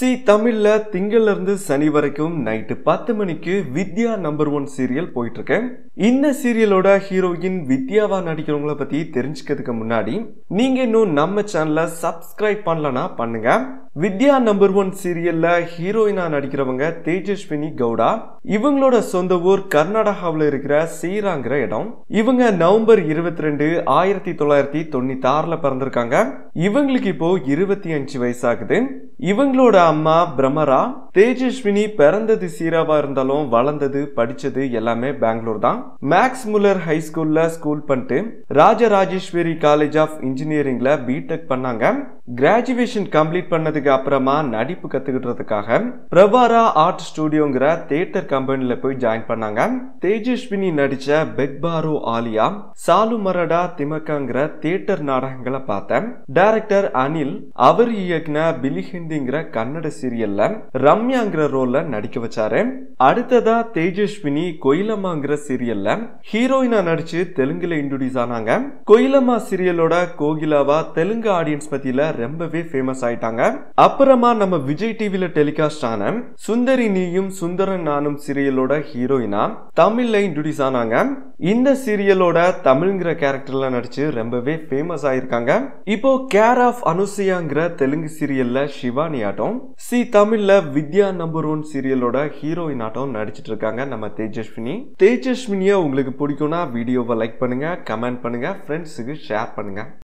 C தமிழில் திங்கள்லேருந்து சனி வரைக்கும் night பத்து மணிக்கு வித்யா நம்பர் ஒன் சீரியல் போயிட்டுருக்கேன் இந்த சீரியலோட ஹீரோயின் வித்யாவா நடிக்கிறவங்கள பற்றி தெரிஞ்சுக்கிறதுக்கு முன்னாடி நீங்கள் இன்னும் நம்ம சேனலை சப்ஸ்கிரைப் பண்ணலன்னா பண்ணுங்க வித்யா நம்பர் ஒன் சீரியலில் ஹீரோயினாக நடிக்கிறவங்க தேஜஸ்வினி கவுடா இவங்களோட சொந்த ஊர் கர்நாடகாவில் இருக்கிற சீராங்கிற இடம் இவங்க நவம்பர் இருபத்தி ரெண்டு ஆயிரத்தி தொள்ளாயிரத்தி தொண்ணூத்தி ஆறில் பிறந்திருக்காங்க இவங்களுக்கு இப்போ இருபத்தி அஞ்சு வயசாகுது இவங்களோட அம்மா பிரமரா தேஜஸ்வினி பிறந்தது சீராவா இருந்தாலும் வளர்ந்தது படிச்சது எல்லாமே பெங்களூர் தான் மேக்ஸ் முல்லர் ஹை ஸ்கூல்ல ஸ்கூல் பண்ணிட்டு ராஜராஜேஸ்வரி காலேஜ் ஆஃப் இன்ஜினியரிங்ல பிடெக் பண்ணாங்க கிராஜுவேஷன் கம்ப்ளீட் பண்ணதுக்கு அப்புறமா நடிப்பு கத்துக்கிட்டதுக்காக பிரபாரா ஆர்ட் ஸ்டுடியோங்கிற தியேட்டர் கம்பெனில போய் ஜாயின் பண்ணாங்க தேஜஸ்வினி நடிச்ச பாரோ ஆலியா சாலு மரடா திமக்காங்கிற தியேட்டர் நாடகங்களை பார்த்தேன் டைரக்டர் அனில் அவர் இயக்குன பிலிஹின் ஹிந்திங்கிற கன்னட சீரியல்ல ரம்யாங்கிற ரோல்ல நடிக்க வச்சாரு அடுத்ததா தேஜஸ்வினி கொயிலம்மாங்கிற சீரியல்ல ஹீரோயினா நடிச்சு தெலுங்குல இன்ட்ரோடியூஸ் ஆனாங்க கொயிலம்மா சீரியலோட கோகிலாவா தெலுங்கு ஆடியன்ஸ் பத்தியில ரொம்பவே ஃபேமஸ் ஆயிட்டாங்க அப்புறமா நம்ம விஜய் டிவில டெலிகாஸ்ட் ஆன சுந்தரி நீயும் சுந்தரன் நானும் சீரியலோட ஹீரோயினா தமிழ்ல இன்ட்ரோடியூஸ் ஆனாங்க இந்த சீரியலோட தமிழ்ங்கிற கேரக்டர்ல நடிச்சு ரொம்பவே ஃபேமஸ் ஆயிருக்காங்க இப்போ கேர் ஆஃப் அனுசியாங்கிற தெலுங்கு சீரியல்ல சிவ ஷிவானி ஆட்டம் சி தமிழ்ல வித்யா நம்பர் ஒன் சீரியலோட ஹீரோயின் ஆட்டம் நடிச்சிட்டு இருக்காங்க நம்ம தேஜஸ்வினி தேஜஸ்வினியை உங்களுக்கு பிடிக்கும்னா வீடியோவை லைக் பண்ணுங்க கமெண்ட் பண்ணுங்க ஃப்ரெண்ட்ஸுக்கு ஷேர் பண்ணுங்க